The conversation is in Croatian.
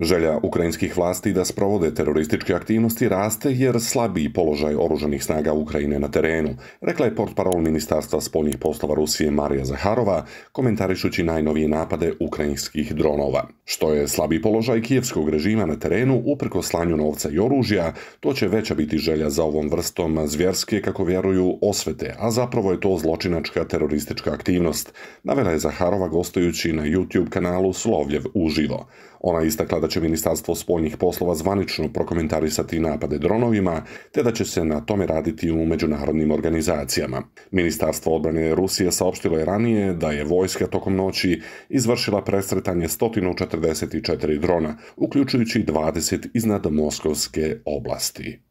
Želja ukrajinskih vlasti da sprovode terorističke aktivnosti raste jer slabiji položaj oružanih snaga Ukrajine na terenu, rekla je portparol Ministarstva spoljnih poslova Rusije Marija Zaharova, komentarišući najnovije napade ukrajinskih dronova. Što je slabi položaj kijevskog režima na terenu uprko slanju novca i oružja, to će veća biti želja za ovom vrstom zvjerske, kako vjeruju, osvete, a zapravo je to zločinačka teroristička aktivnost, navela je Zaharova gostujući na YouTube kanalu Slovljev uživo. Ona istakla da će Ministarstvo spoljnih poslova zvanično prokomentarisati napade dronovima, te da će se na tome raditi u međunarodnim organizacijama. Ministarstvo obrane Rusije saopštilo je ranije da je vojska tokom noći izvršila presretanje 144 drona, uključujući 20 iznad Moskovske oblasti.